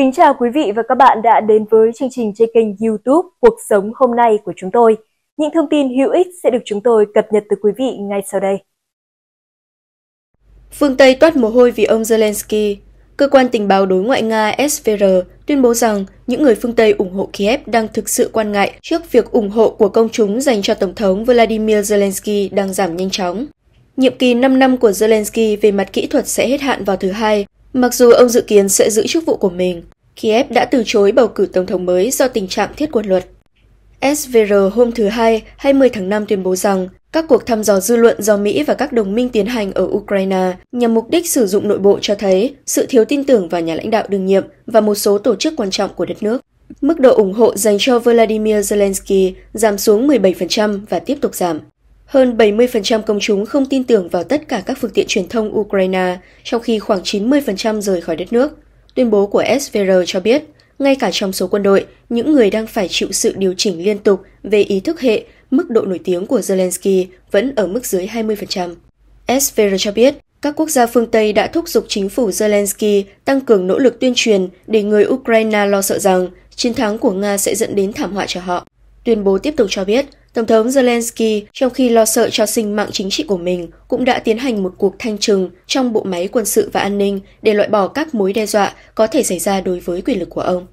Kính chào quý vị và các bạn đã đến với chương trình trên kênh youtube Cuộc Sống Hôm Nay của chúng tôi. Những thông tin hữu ích sẽ được chúng tôi cập nhật từ quý vị ngay sau đây. Phương Tây toát mồ hôi vì ông Zelensky. Cơ quan tình báo đối ngoại Nga SVR tuyên bố rằng những người phương Tây ủng hộ Kiev đang thực sự quan ngại trước việc ủng hộ của công chúng dành cho Tổng thống Vladimir Zelensky đang giảm nhanh chóng. Nhiệm kỳ 5 năm của Zelensky về mặt kỹ thuật sẽ hết hạn vào thứ Hai Mặc dù ông dự kiến sẽ giữ chức vụ của mình, Kiev đã từ chối bầu cử tổng thống mới do tình trạng thiết quân luật. SVR hôm thứ Hai, 20 tháng 5 tuyên bố rằng các cuộc thăm dò dư luận do Mỹ và các đồng minh tiến hành ở Ukraine nhằm mục đích sử dụng nội bộ cho thấy sự thiếu tin tưởng vào nhà lãnh đạo đương nhiệm và một số tổ chức quan trọng của đất nước. Mức độ ủng hộ dành cho Vladimir Zelensky giảm xuống 17% và tiếp tục giảm. Hơn 70% công chúng không tin tưởng vào tất cả các phương tiện truyền thông Ukraine, trong khi khoảng 90% rời khỏi đất nước. Tuyên bố của SVR cho biết, ngay cả trong số quân đội, những người đang phải chịu sự điều chỉnh liên tục về ý thức hệ, mức độ nổi tiếng của Zelensky vẫn ở mức dưới 20%. SVR cho biết, các quốc gia phương Tây đã thúc giục chính phủ Zelensky tăng cường nỗ lực tuyên truyền để người Ukraine lo sợ rằng chiến thắng của Nga sẽ dẫn đến thảm họa cho họ. Tuyên bố tiếp tục cho biết, Tổng thống Zelensky, trong khi lo sợ cho sinh mạng chính trị của mình, cũng đã tiến hành một cuộc thanh trừng trong bộ máy quân sự và an ninh để loại bỏ các mối đe dọa có thể xảy ra đối với quyền lực của ông.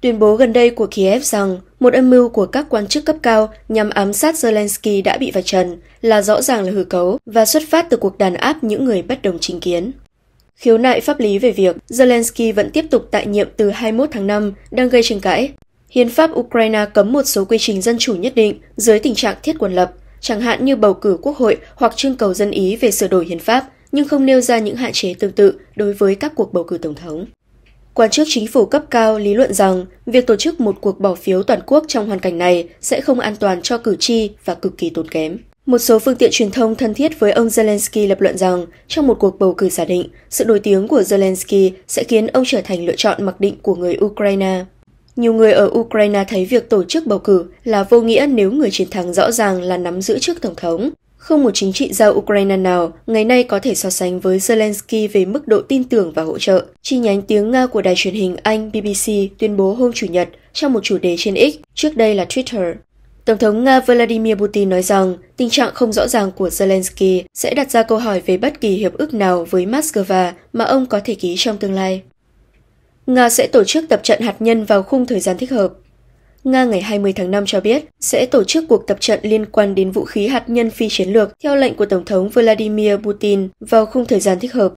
Tuyên bố gần đây của Kiev rằng một âm mưu của các quan chức cấp cao nhằm ám sát Zelensky đã bị vạch trần là rõ ràng là hư cấu và xuất phát từ cuộc đàn áp những người bất đồng chính kiến. Khiếu nại pháp lý về việc Zelensky vẫn tiếp tục tại nhiệm từ 21 tháng 5 đang gây tranh cãi Hiến pháp Ukraine cấm một số quy trình dân chủ nhất định dưới tình trạng thiết quân lập, chẳng hạn như bầu cử quốc hội hoặc trưng cầu dân ý về sửa đổi hiến pháp, nhưng không nêu ra những hạn chế tương tự đối với các cuộc bầu cử tổng thống. Quan chức chính phủ cấp cao lý luận rằng việc tổ chức một cuộc bỏ phiếu toàn quốc trong hoàn cảnh này sẽ không an toàn cho cử tri và cực kỳ tốn kém. Một số phương tiện truyền thông thân thiết với ông Zelensky lập luận rằng trong một cuộc bầu cử giả định, sự nổi tiếng của Zelensky sẽ khiến ông trở thành lựa chọn mặc định của người Ukraine. Nhiều người ở Ukraine thấy việc tổ chức bầu cử là vô nghĩa nếu người chiến thắng rõ ràng là nắm giữ chức tổng thống. Không một chính trị gia Ukraine nào ngày nay có thể so sánh với Zelensky về mức độ tin tưởng và hỗ trợ. Chi nhánh tiếng Nga của đài truyền hình Anh BBC tuyên bố hôm Chủ nhật trong một chủ đề trên X, trước đây là Twitter. Tổng thống Nga Vladimir Putin nói rằng tình trạng không rõ ràng của Zelensky sẽ đặt ra câu hỏi về bất kỳ hiệp ước nào với Moscow mà ông có thể ký trong tương lai. Nga sẽ tổ chức tập trận hạt nhân vào khung thời gian thích hợp. Nga ngày 20 tháng 5 cho biết sẽ tổ chức cuộc tập trận liên quan đến vũ khí hạt nhân phi chiến lược theo lệnh của Tổng thống Vladimir Putin vào khung thời gian thích hợp.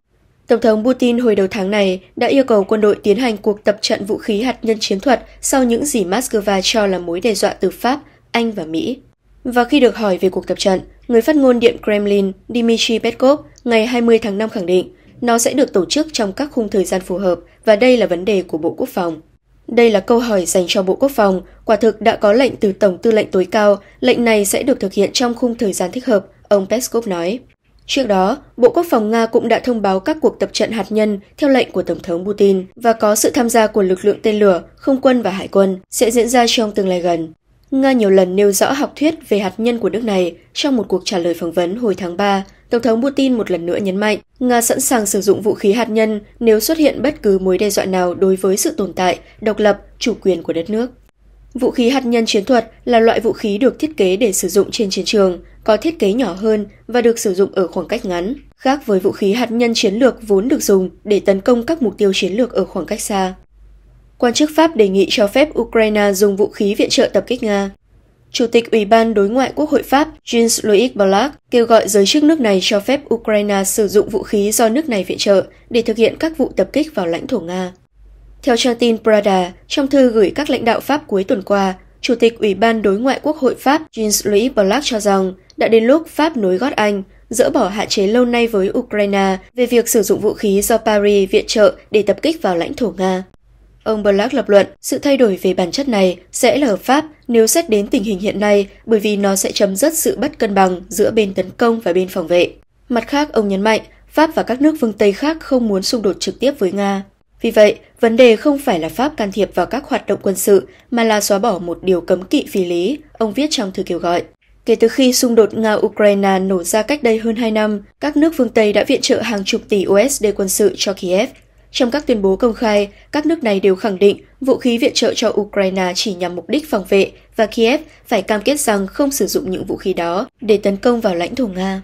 Tổng thống Putin hồi đầu tháng này đã yêu cầu quân đội tiến hành cuộc tập trận vũ khí hạt nhân chiến thuật sau những gì Moscow cho là mối đe dọa từ Pháp, Anh và Mỹ. Và khi được hỏi về cuộc tập trận, người phát ngôn Điện Kremlin Dmitry Peskov ngày 20 tháng 5 khẳng định nó sẽ được tổ chức trong các khung thời gian phù hợp và đây là vấn đề của Bộ Quốc phòng. Đây là câu hỏi dành cho Bộ Quốc phòng, quả thực đã có lệnh từ Tổng tư lệnh tối cao, lệnh này sẽ được thực hiện trong khung thời gian thích hợp, ông Peskov nói. Trước đó, Bộ Quốc phòng Nga cũng đã thông báo các cuộc tập trận hạt nhân theo lệnh của Tổng thống Putin và có sự tham gia của lực lượng tên lửa, không quân và hải quân sẽ diễn ra trong tương lai gần. Nga nhiều lần nêu rõ học thuyết về hạt nhân của nước này trong một cuộc trả lời phỏng vấn hồi tháng 3 Tổng thống Putin một lần nữa nhấn mạnh Nga sẵn sàng sử dụng vũ khí hạt nhân nếu xuất hiện bất cứ mối đe dọa nào đối với sự tồn tại, độc lập, chủ quyền của đất nước. Vũ khí hạt nhân chiến thuật là loại vũ khí được thiết kế để sử dụng trên chiến trường, có thiết kế nhỏ hơn và được sử dụng ở khoảng cách ngắn, khác với vũ khí hạt nhân chiến lược vốn được dùng để tấn công các mục tiêu chiến lược ở khoảng cách xa. Quan chức Pháp đề nghị cho phép Ukraine dùng vũ khí viện trợ tập kích Nga. Chủ tịch Ủy ban Đối ngoại Quốc hội Pháp Jean-Louis Ballack kêu gọi giới chức nước này cho phép Ukraine sử dụng vũ khí do nước này viện trợ để thực hiện các vụ tập kích vào lãnh thổ Nga. Theo trang tin Prada, trong thư gửi các lãnh đạo Pháp cuối tuần qua, Chủ tịch Ủy ban Đối ngoại Quốc hội Pháp Jean-Louis Ballack cho rằng đã đến lúc Pháp nối gót Anh, dỡ bỏ hạn chế lâu nay với Ukraine về việc sử dụng vũ khí do Paris viện trợ để tập kích vào lãnh thổ Nga. Ông Black lập luận, sự thay đổi về bản chất này sẽ là hợp pháp nếu xét đến tình hình hiện nay bởi vì nó sẽ chấm dứt sự bất cân bằng giữa bên tấn công và bên phòng vệ. Mặt khác, ông nhấn mạnh, Pháp và các nước phương Tây khác không muốn xung đột trực tiếp với Nga. Vì vậy, vấn đề không phải là Pháp can thiệp vào các hoạt động quân sự mà là xóa bỏ một điều cấm kỵ phi lý, ông viết trong thư kêu gọi. Kể từ khi xung đột Nga-Ukraine nổ ra cách đây hơn 2 năm, các nước phương Tây đã viện trợ hàng chục tỷ USD quân sự cho Kiev trong các tuyên bố công khai, các nước này đều khẳng định vũ khí viện trợ cho Ukraine chỉ nhằm mục đích phòng vệ và Kiev phải cam kết rằng không sử dụng những vũ khí đó để tấn công vào lãnh thổ Nga.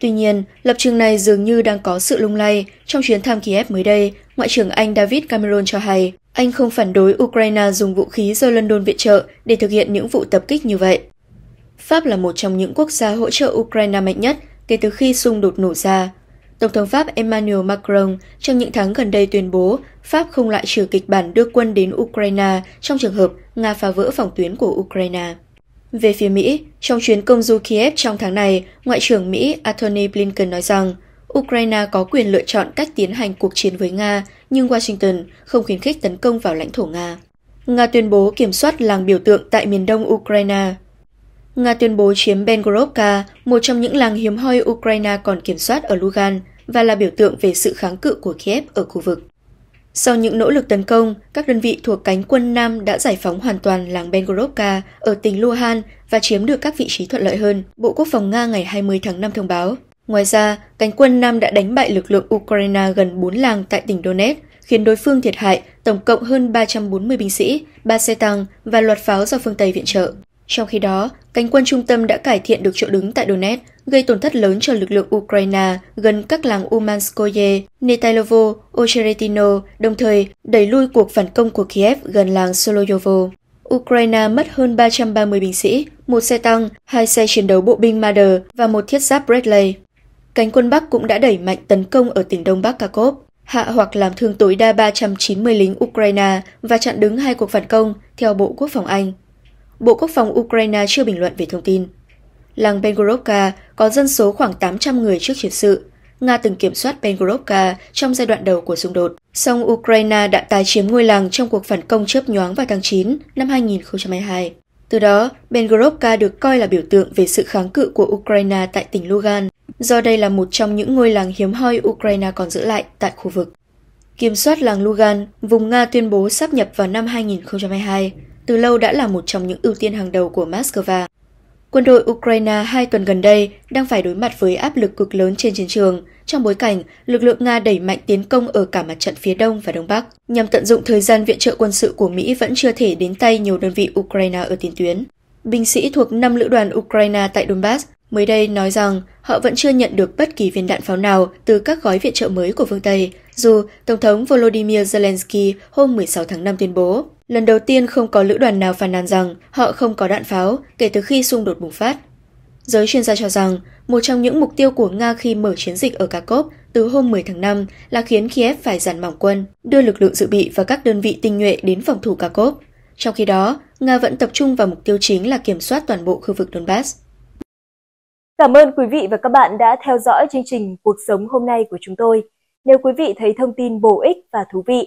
Tuy nhiên, lập trường này dường như đang có sự lung lay. Trong chuyến thăm Kiev mới đây, Ngoại trưởng Anh David Cameron cho hay anh không phản đối Ukraine dùng vũ khí do London viện trợ để thực hiện những vụ tập kích như vậy. Pháp là một trong những quốc gia hỗ trợ Ukraine mạnh nhất kể từ khi xung đột nổ ra. Tổng thống Pháp Emmanuel Macron trong những tháng gần đây tuyên bố Pháp không loại trừ kịch bản đưa quân đến Ukraine trong trường hợp Nga phá vỡ phòng tuyến của Ukraine. Về phía Mỹ, trong chuyến công du Kiev trong tháng này, Ngoại trưởng Mỹ Antony Blinken nói rằng Ukraine có quyền lựa chọn cách tiến hành cuộc chiến với Nga, nhưng Washington không khuyến khích tấn công vào lãnh thổ Nga. Nga tuyên bố kiểm soát làng biểu tượng tại miền đông Ukraine. Nga tuyên bố chiếm Bengorovka, một trong những làng hiếm hoi Ukraine còn kiểm soát ở Lugan và là biểu tượng về sự kháng cự của Kiev ở khu vực. Sau những nỗ lực tấn công, các đơn vị thuộc cánh quân Nam đã giải phóng hoàn toàn làng Bengorovka ở tỉnh Luhan và chiếm được các vị trí thuận lợi hơn, Bộ Quốc phòng Nga ngày 20 tháng 5 thông báo. Ngoài ra, cánh quân Nam đã đánh bại lực lượng Ukraine gần 4 làng tại tỉnh Donetsk, khiến đối phương thiệt hại tổng cộng hơn 340 binh sĩ, 3 xe tăng và loạt pháo do phương Tây viện trợ. Trong khi đó, cánh quân trung tâm đã cải thiện được chỗ đứng tại Donetsk, gây tổn thất lớn cho lực lượng Ukraine gần các làng Umanskoye, Netailovo, Ocheretino, đồng thời đẩy lui cuộc phản công của Kiev gần làng Soloyovo. Ukraine mất hơn 330 binh sĩ, một xe tăng, hai xe chiến đấu bộ binh Marder và một thiết giáp Bradley. Cánh quân Bắc cũng đã đẩy mạnh tấn công ở tỉnh Đông Bắc Kharkov, hạ hoặc làm thương tối đa 390 lính Ukraine và chặn đứng hai cuộc phản công, theo Bộ Quốc phòng Anh. Bộ Quốc phòng Ukraine chưa bình luận về thông tin. Làng Bengorovka có dân số khoảng 800 người trước chiến sự. Nga từng kiểm soát Bengorovka trong giai đoạn đầu của xung đột. Song Ukraine đã tái chiếm ngôi làng trong cuộc phản công chớp nhoáng vào tháng 9 năm 2022. Từ đó, Bengorovka được coi là biểu tượng về sự kháng cự của Ukraine tại tỉnh Lugan, do đây là một trong những ngôi làng hiếm hoi Ukraine còn giữ lại tại khu vực. Kiểm soát làng Lugan, vùng Nga tuyên bố sắp nhập vào năm 2022 từ lâu đã là một trong những ưu tiên hàng đầu của Moscow. Quân đội Ukraine hai tuần gần đây đang phải đối mặt với áp lực cực lớn trên chiến trường, trong bối cảnh lực lượng Nga đẩy mạnh tiến công ở cả mặt trận phía Đông và Đông Bắc, nhằm tận dụng thời gian viện trợ quân sự của Mỹ vẫn chưa thể đến tay nhiều đơn vị Ukraine ở tiền tuyến. Binh sĩ thuộc 5 lữ đoàn Ukraine tại Donbass mới đây nói rằng họ vẫn chưa nhận được bất kỳ viên đạn pháo nào từ các gói viện trợ mới của phương Tây, dù Tổng thống Volodymyr Zelensky hôm 16 tháng 5 tuyên bố Lần đầu tiên không có lữ đoàn nào phàn nàn rằng họ không có đạn pháo kể từ khi xung đột bùng phát. Giới chuyên gia cho rằng, một trong những mục tiêu của Nga khi mở chiến dịch ở Kharkov từ hôm 10 tháng 5 là khiến Kiev phải giản mỏng quân, đưa lực lượng dự bị và các đơn vị tinh nhuệ đến phòng thủ Kharkov. Trong khi đó, Nga vẫn tập trung vào mục tiêu chính là kiểm soát toàn bộ khu vực Donbass. Cảm ơn quý vị và các bạn đã theo dõi chương trình Cuộc sống hôm nay của chúng tôi. Nếu quý vị thấy thông tin bổ ích và thú vị,